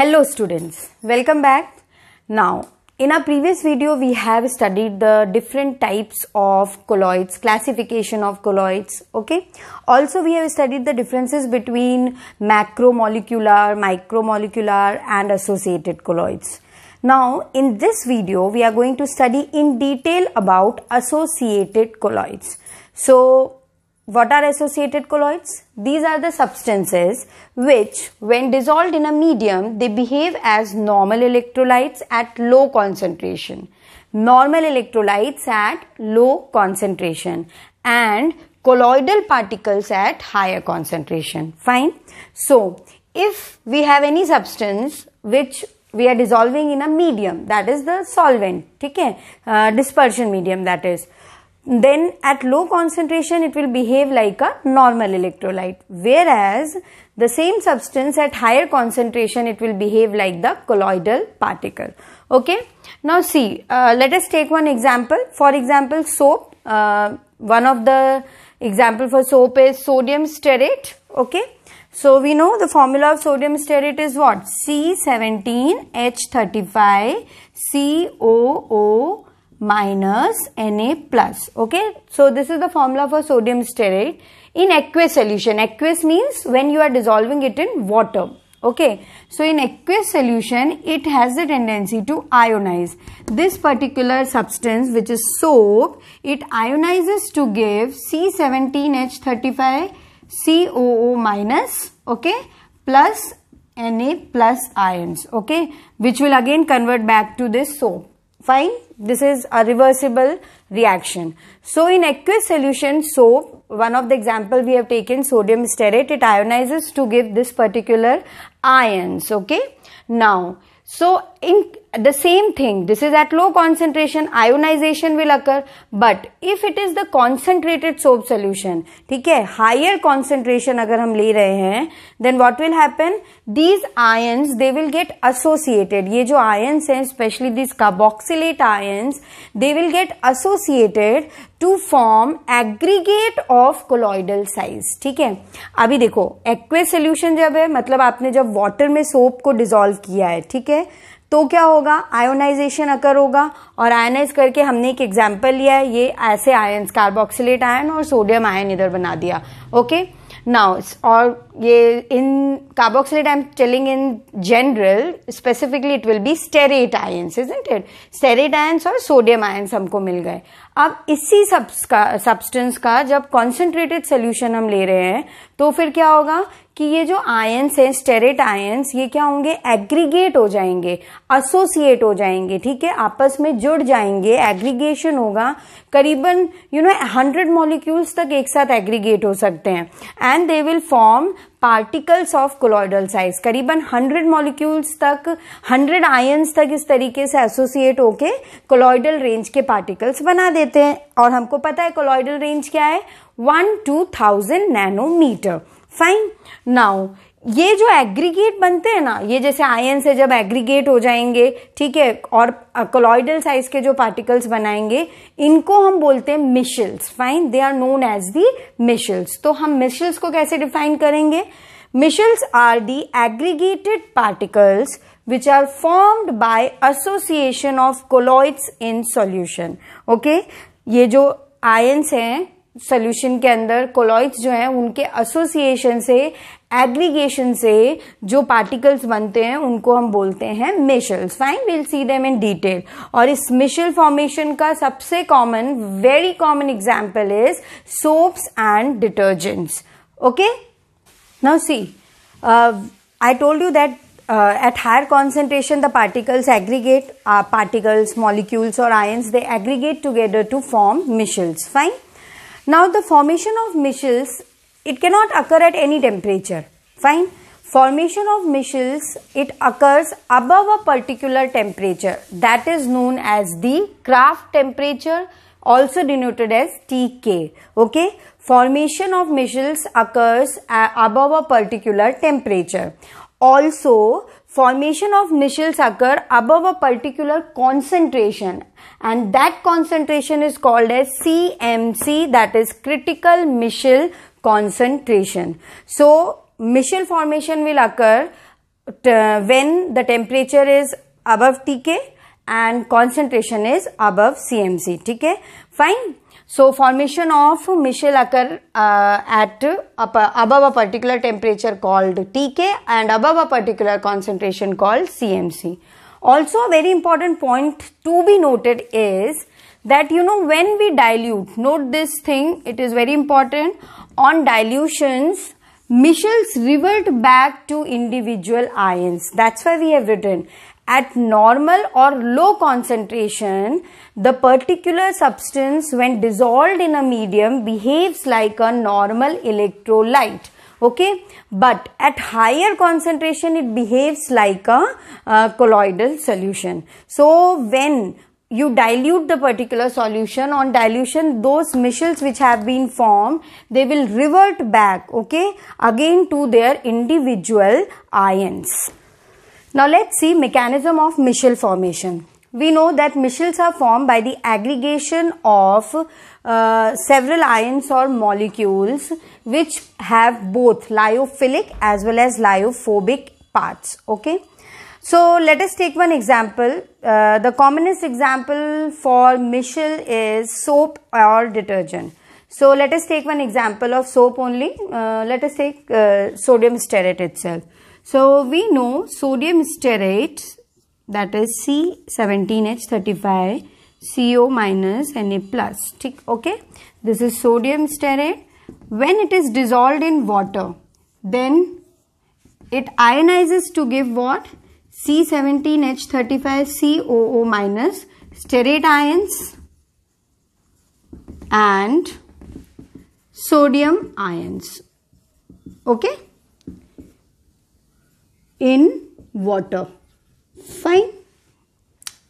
Hello students, welcome back. Now, in our previous video, we have studied the different types of colloids, classification of colloids, okay? Also, we have studied the differences between macromolecular, micromolecular and associated colloids. Now, in this video, we are going to study in detail about associated colloids. So, what are associated colloids? These are the substances which, when dissolved in a medium, they behave as normal electrolytes at low concentration. Normal electrolytes at low concentration and colloidal particles at higher concentration. Fine. So, if we have any substance which we are dissolving in a medium, that is the solvent, okay? Uh, dispersion medium, that is then at low concentration it will behave like a normal electrolyte whereas the same substance at higher concentration it will behave like the colloidal particle okay now see uh, let us take one example for example soap uh, one of the example for soap is sodium stearate okay so we know the formula of sodium stearate is what c17h35coo minus Na plus. Okay, so this is the formula for sodium stearate in aqueous solution. Aqueous means when you are dissolving it in water. Okay, so in aqueous solution, it has the tendency to ionize. This particular substance, which is soap, it ionizes to give C17H35COO minus, okay, plus Na plus ions, okay, which will again convert back to this soap. Fine, this is a reversible reaction. So in aqueous solution, so one of the example we have taken sodium stearate, it ionizes to give this particular ions, okay. Now, so in the same thing this is at low concentration ionization will occur but if it is the concentrated soap solution theek hai higher concentration agar hum le rahe hain then what will happen these ions they will get associated ye jo ions hain especially these carboxylate ions they will get associated to form aggregate of colloidal size theek hai abhi dekho aqueous solution jab hai matlab aapne jab water mein soap ko dissolve kiya hai theek hai तो क्या होगा ionisation अकर होगा और ionise करके हमने एक example लिया है ये ऐसे आयन्स कार्बोक्सिलेट आयन और सोडियम आयन इधर बना दिया ओके नाउ और ये इन carboxylate I'm telling in general specifically it will be stearate ions is indeed stearate ions और सोडियम आयन्स हमको मिल गए अब इसी सब्स का सब्सटेंस का जब कॉन्सेंट्रेटेड सोल्यूशन हम ले रहे हैं तो फिर क्या होगा कि ये जो आयंस हैं स्टेरेट आयंस ये क्या होंगे एग्रीगेट हो जाएंगे एसोसिएट हो जाएंगे ठीक है आपस में जुड़ जाएंगे एग्रीगेशन होगा करीबन यू नो हंड्रेड मॉलिक्यूल्स तक एक साथ एग्रीगेट हो सकते हैं and they will form particles of colloidal size करीबन 100 मॉलिक्यूल्स तक 100 आयंस तक इस तरीके से एसोसिएट होके कोलॉइडल रेंज के पार्टिकल्स बना देते हैं और हमको पता है कोलॉइडल रेंज क्या है one to thousand nanometre fine now ये जो एग्रीगेट बनते हैं ना ये जैसे आयन से जब एग्रीगेट हो जाएंगे ठीक है और कोलॉइडल साइज के जो पार्टिकल्स बनाएंगे इनको हम बोलते हैं micelles fine they are known as the micelles तो हम मिशल्स को कैसे डिफाइन करेंगे micelles are the aggregated particles which are formed by association of colloids in solution okay ये जो आयन्स हैं सोल्यूशन के अंदर कोलॉइड्स जो हैं उनके एसोसिएशन से एग्रीगेशन से जो पार्टिकल्स बनते हैं उनको हम बोलते हैं micelles fine will see them in detail और इस मिशल फॉर्मेशन का सबसे common very common example is soaps and detergents okay now see I told you that uh, at higher concentration the particles aggregate uh, particles molecules or ions they aggregate together to form mishals fine now the formation of mishals it cannot occur at any temperature Fine. Formation of missiles, it occurs above a particular temperature that is known as the craft temperature also denoted as TK. Okay. Formation of missiles occurs uh, above a particular temperature. Also, formation of missiles occur above a particular concentration and that concentration is called as CMC that is critical missile concentration. So, mission formation will occur when the temperature is above Tk and concentration is above CMC. Okay, fine. So formation of Michel occur uh, at uh, above a particular temperature called Tk and above a particular concentration called CMC. Also a very important point to be noted is that you know when we dilute, note this thing, it is very important on dilutions Michels revert back to individual ions. That's why we have written at normal or low concentration, the particular substance when dissolved in a medium behaves like a normal electrolyte. Okay, but at higher concentration, it behaves like a uh, colloidal solution. So when you dilute the particular solution on dilution those mishels which have been formed they will revert back okay again to their individual ions now let's see mechanism of michel formation we know that michels are formed by the aggregation of uh, several ions or molecules which have both lyophilic as well as lyophobic parts okay so let us take one example. Uh, the commonest example for Michel is soap or detergent. So let us take one example of soap only. Uh, let us take uh, sodium stearate itself. So we know sodium stearate that is C17H35 CO minus Na plus. Okay. This is sodium stearate. When it is dissolved in water then it ionizes to give what? C17H35COO minus stearate ions and sodium ions. Okay? In water. Fine.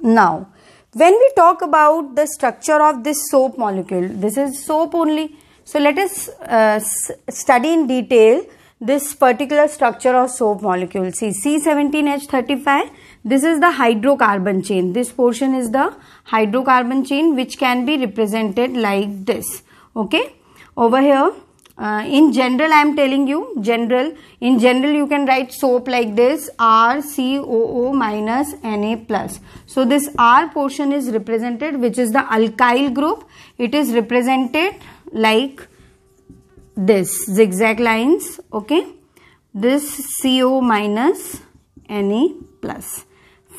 Now, when we talk about the structure of this soap molecule, this is soap only. So, let us uh, study in detail this particular structure of soap molecule. See C17H35, this is the hydrocarbon chain. This portion is the hydrocarbon chain which can be represented like this. Okay, over here uh, in general I am telling you general, in general you can write soap like this RCOO minus Na plus. So this R portion is represented which is the alkyl group. It is represented like this zigzag lines okay this CO minus Na plus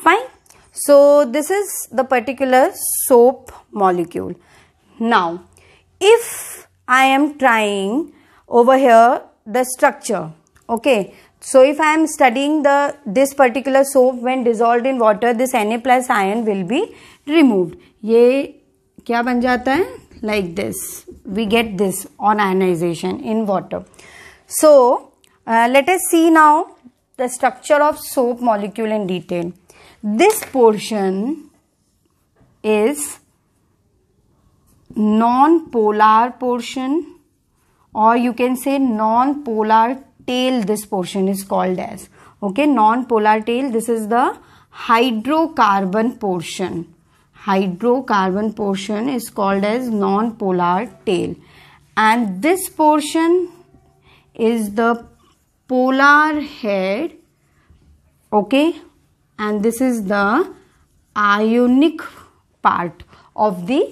fine so this is the particular soap molecule now if I am trying over here the structure okay so if I am studying the this particular soap when dissolved in water this Na plus ion will be removed ये क्या बन जाता है like this. We get this on ionization in water. So, uh, let us see now the structure of soap molecule in detail. This portion is non-polar portion or you can say non-polar tail this portion is called as. Okay, non-polar tail this is the hydrocarbon portion hydrocarbon portion is called as non-polar tail and this portion is the polar head okay and this is the ionic part of the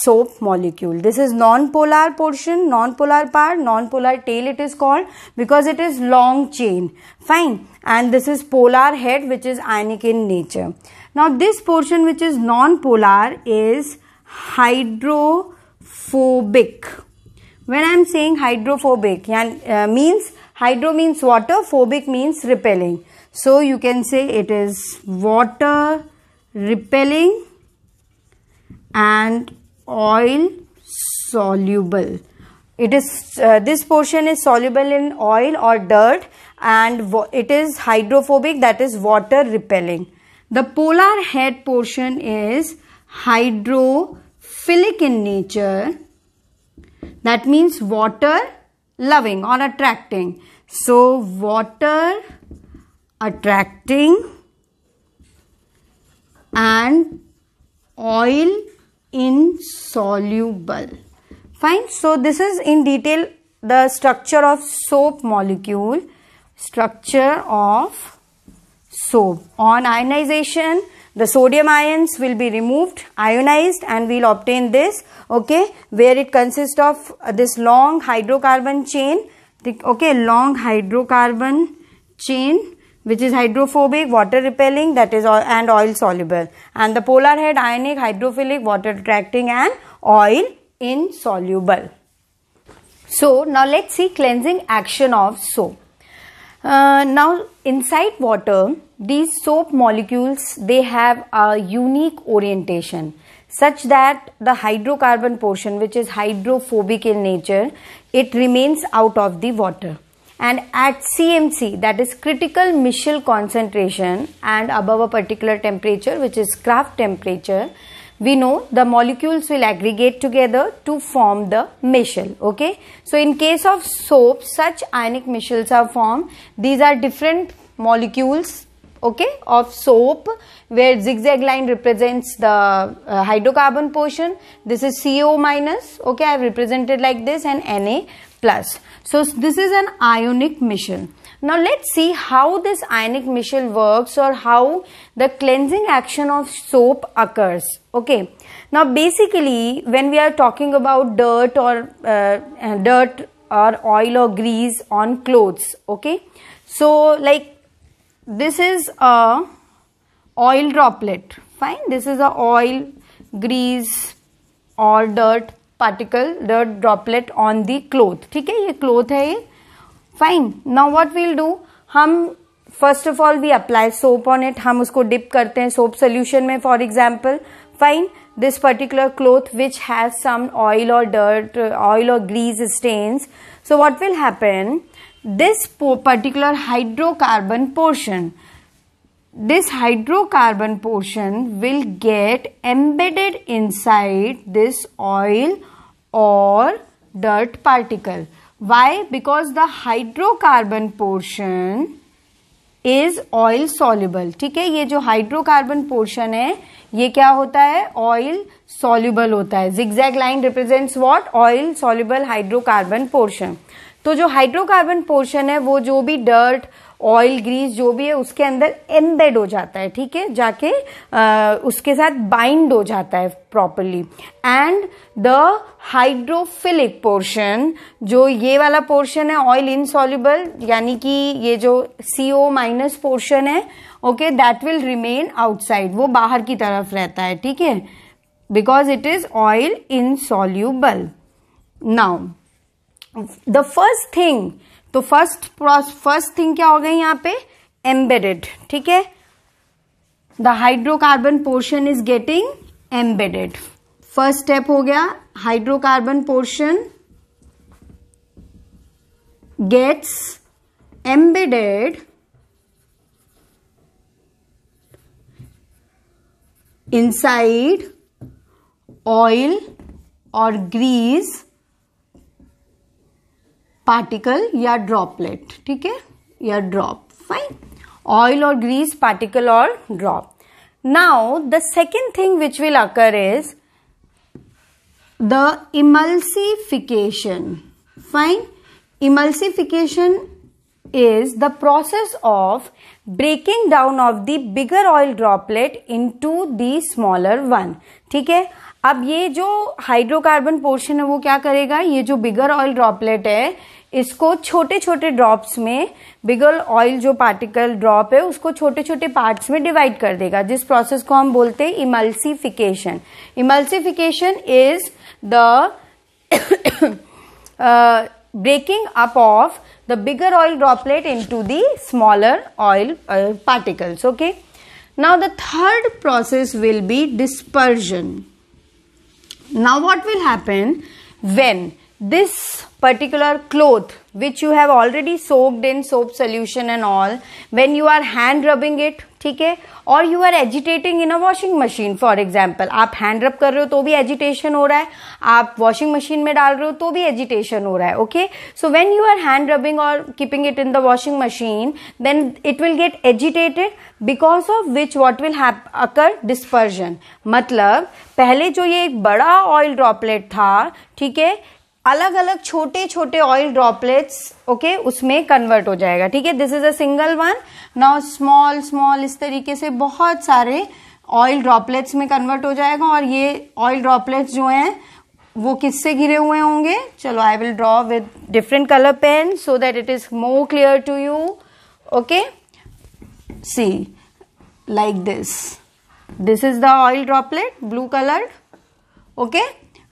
soap molecule this is non-polar portion non-polar part non-polar tail it is called because it is long chain fine and this is polar head which is ionic in nature now this portion which is non-polar is hydrophobic. When I am saying hydrophobic uh, means hydro means water, phobic means repelling. So you can say it is water repelling and oil soluble. It is uh, this portion is soluble in oil or dirt and it is hydrophobic that is water repelling. The polar head portion is hydrophilic in nature. That means water loving or attracting. So water attracting and oil insoluble. Fine. So this is in detail the structure of soap molecule. Structure of so on ionization, the sodium ions will be removed, ionized and we'll obtain this, okay, where it consists of uh, this long hydrocarbon chain, okay, long hydrocarbon chain which is hydrophobic, water repelling that is and oil soluble and the polar head ionic, hydrophilic, water attracting and oil insoluble. So now let's see cleansing action of soap. Uh, now inside water these soap molecules they have a unique orientation such that the hydrocarbon portion which is hydrophobic in nature it remains out of the water and at CMC that is critical Michel concentration and above a particular temperature which is craft temperature we know the molecules will aggregate together to form the mishal okay so in case of soap such ionic mishals are formed these are different molecules okay of soap where zigzag line represents the uh, hydrocarbon portion this is co minus okay i have represented like this and na plus so this is an ionic mishal now let's see how this ionic missile works or how the cleansing action of soap occurs. Okay. Now basically when we are talking about dirt or uh, uh, dirt or oil or grease on clothes. Okay. So like this is a oil droplet. Fine. This is a oil, grease or dirt particle, dirt droplet on the cloth. Okay. This cloth is. Fine now what will do हम first of all we apply soap on it हम उसको dip करते हैं soap solution में for example fine this particular cloth which has some oil और dirt oil और grease stains so what will happen this particular hydrocarbon portion this hydrocarbon portion will get embedded inside this oil और dirt particle Why? Because the hydrocarbon portion is oil soluble ठीक है ये जो hydrocarbon portion है ये क्या होता है ऑयल सॉल्यूबल होता है zigzag line represents what oil soluble hydrocarbon portion तो जो हाइड्रोकार्बन पोर्शन है वो जो भी डर्ट ऑयल ग्रीस जो भी है उसके अंदर एम्बेड हो जाता है ठीक है जाके आ, उसके साथ बाइंड हो जाता है properly and the hydrophilic portion जो ये वाला पोर्शन है ऑयल इनसॉल्यूबल यानी कि ये जो सी ओ माइनस पोर्शन है okay that will remain outside वो बाहर की तरफ रहता है ठीक है because it is oil insoluble now the first thing तो फर्स्ट फर्स्ट थिंग क्या हो गई यहाँ पे एम्बेडेड ठीक है the hydrocarbon portion is getting embedded first step हो गया hydrocarbon portion gets embedded inside oil और ग्रीस पार्टिकल या ड्रॉपलेट ठीक है या ड्रॉप फाइन ऑयल और ग्रीस पार्टिकल और drop now the second thing which will occur is the emulsification fine emulsification is the process of breaking down of the bigger oil droplet into the smaller one ठीक है अब ये जो hydrocarbon portion है वो क्या करेगा ये जो बिगर ऑयल ड्रॉपलेट है इसको छोटे छोटे ड्रॉप्स में बिगर ऑयल जो पार्टिकल ड्रॉप है उसको छोटे छोटे पार्ट्स में डिवाइड कर देगा जिस प्रोसेस को हम बोलते हैं emulsification emulsification is the breaking up of the bigger oil droplet into dollar oil particles okay now the third process will be dispersion Now, what will happen when this particular cloth which you have already soaked in soap solution and all when you are hand rubbing it ठीक है और you are agitating in a washing machine for example आप hand rub कर रहे हो तो भी agitation हो रहा है आप वॉशिंग मशीन में डाल रहे हो तो भी एजिटेशन हो रहा है okay so when you are hand rubbing और keeping it in the washing machine then it will get agitated because of which what will occur dispersion मतलब पहले जो ये एक बड़ा ऑयल ड्रॉपलेट था ठीक है अलग अलग छोटे छोटे ऑयल ड्रॉपलेट्स ओके उसमें कन्वर्ट हो जाएगा ठीक है this is a single one now small small इस तरीके से बहुत सारे ऑयल ड्रॉपलेट्स में कन्वर्ट हो जाएगा और ये ऑयल ड्रॉपलेट्स जो हैं वो किससे घिरे हुए होंगे चलो I will draw with different colour pen so that it is more clear to you okay see like this this is the oil droplet blue coloured okay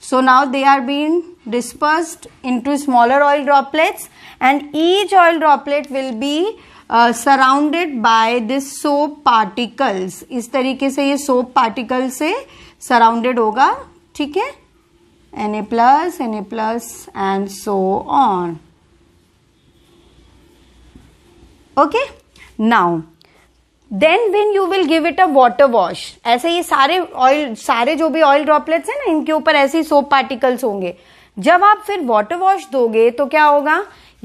So now they are being dispersed into smaller oil droplets and each oil droplet will be uh, surrounded by this soap particles is tarike se ye soap से se surrounded hoga theek hai na plus na plus and so on okay now then when you will give it a water wash ऐसे ये सारे oil सारे जो भी oil droplets हैं ना इनके ऊपर ऐसे ही सोप पार्टिकल्स होंगे जब आप फिर वॉटर वॉश दोगे तो क्या होगा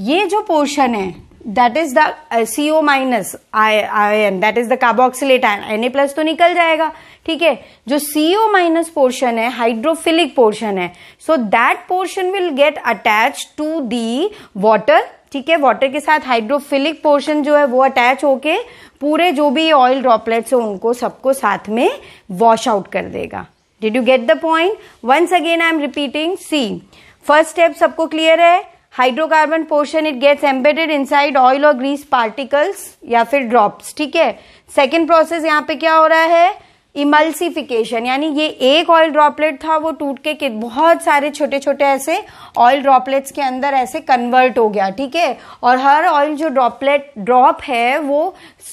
ये जो पोर्शन है that is the C O minus ion that is the carboxylate ion N A plus तो निकल जाएगा ठीक है जो सी ओ माइनस पोर्शन है हाइड्रोफिलिक पोर्शन है so that portion will get attach to the water ठीक है वॉटर के साथ हाइड्रोफिलिक पोर्शन जो है वो अटैच होके पूरे जो भी ऑयल ड्रॉपलेट्स हो उनको सबको साथ में वॉश आउट कर देगा did you get the point once again I am repeating see first step सबको क्लियर है hydrocarbon portion it gets embedded inside oil और ग्रीस पार्टिकल्स या फिर ड्रॉप्स ठीक है सेकेंड प्रोसेस यहाँ पे क्या हो रहा है इमल्सिफिकेशन यानी ये एक ऑयल ड्रॉपलेट था वो टूट के, कि बहुत सारे छोटे छोटे ऐसे ऑयल ड्रॉपलेट्स के अंदर ऐसे कन्वर्ट हो गया ठीक है और हर ऑयल जो ड्रॉपलेट ड्रॉप है वो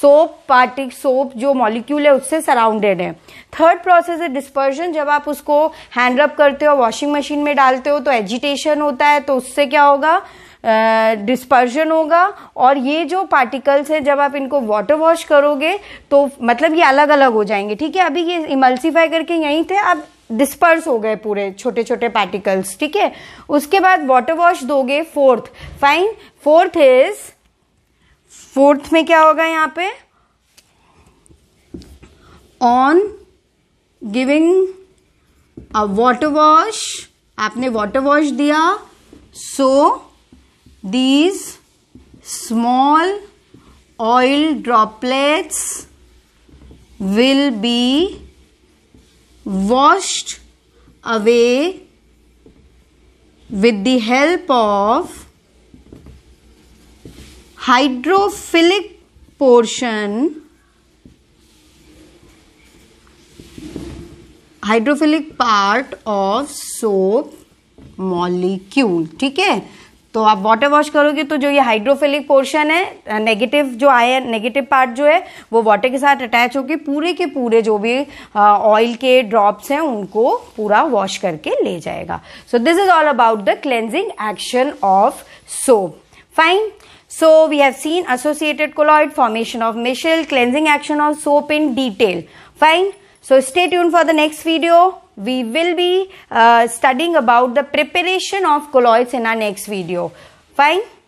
सोप पार्टिक सोप जो मॉलिक्यूल है उससे सराउंडेड है थर्ड प्रोसेस है डिस्पर्जन जब आप उसको हैंड रब करते हो वॉशिंग मशीन में डालते हो तो एजिटेशन होता है तो उससे क्या होगा डिस्पर्जन होगा और ये जो पार्टिकल्स है जब आप इनको वाटर वॉश करोगे तो मतलब ये अलग अलग हो जाएंगे ठीक है अभी ये इमल्सीफाई करके यहीं थे अब डिस्पर्स हो गए पूरे छोटे छोटे पार्टिकल्स ठीक है उसके बाद वाटर वॉश दोगे fourth fine fourth is fourth में क्या होगा यहाँ पे on giving a water wash आपने वाटर वॉश दिया so so, these small oil droplets will be washed away with the help of hydrophilic portion hydrophilic part of soap molecule ठीक है तो आप वाटर वॉश करोगे तो जो ये हाइड्रोफिलिक पोर्शन है नेगेटिव जो आया नेगेटिव पार्ट जो है वो वाटर के साथ अटैच होकर पूरे के पूरे जो भी ऑयल के ड्रॉप्स हैं उनको पूरा वॉश करके ले जाएगा so this is all about the cleansing action of soap fine so we have seen associated colloid formation of missile cleansing action of soap in detail fine so stay tuned for the next video we will be uh, studying about the preparation of colloids in our next video. Fine.